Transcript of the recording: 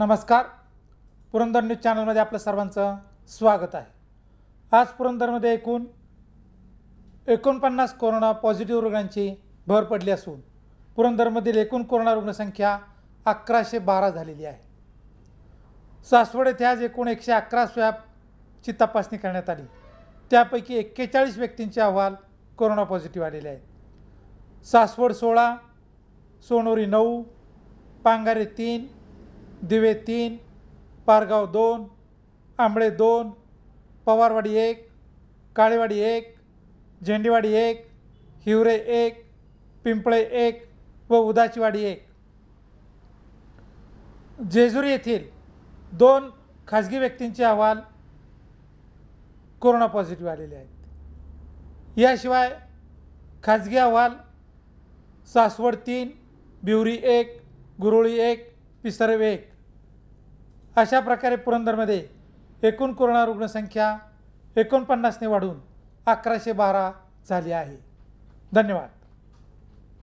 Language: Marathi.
नमस्कार पुरंदर न्यूज चॅनलमध्ये आपलं सर्वांचं स्वागत आहे आज पुरंदरमध्ये एकूण एकोणपन्नास कोरोना पॉझिटिव्ह रुग्णांची भर पडली असून पुरंदरमधील एकूण कोरोना रुग्णसंख्या अकराशे बारा झालेली आहे सासवड येथे आज एकूण एकशे अकरा स्वॅबची तपासणी करण्यात आली त्यापैकी एक्केचाळीस व्यक्तींचे अहवाल कोरोना पॉझिटिव्ह आलेले आहेत सासवड सोळा सोनोरी नऊ पांगारे तीन दिवे तीन पारगाव दोन आंबळे दोन पवारवाडी एक काळेवाडी एक झेंडीवाडी एक हिवरे एक पिंपळे एक व उदाचीवाडी एक जेजुरी येथील दोन खाजगी व्यक्तींचे अहवाल कोरोना पॉझिटिव्ह आलेले आहेत याशिवाय खाजगी अहवाल सासवड तीन बिवरी एक गुरुळी एक पिसरवे एक अशा प्रकारे पुरंदरमध्ये एकूण कोरोना रुग्णसंख्या एकोणपन्नासने वाढून अकराशे बारा झाली आहे धन्यवाद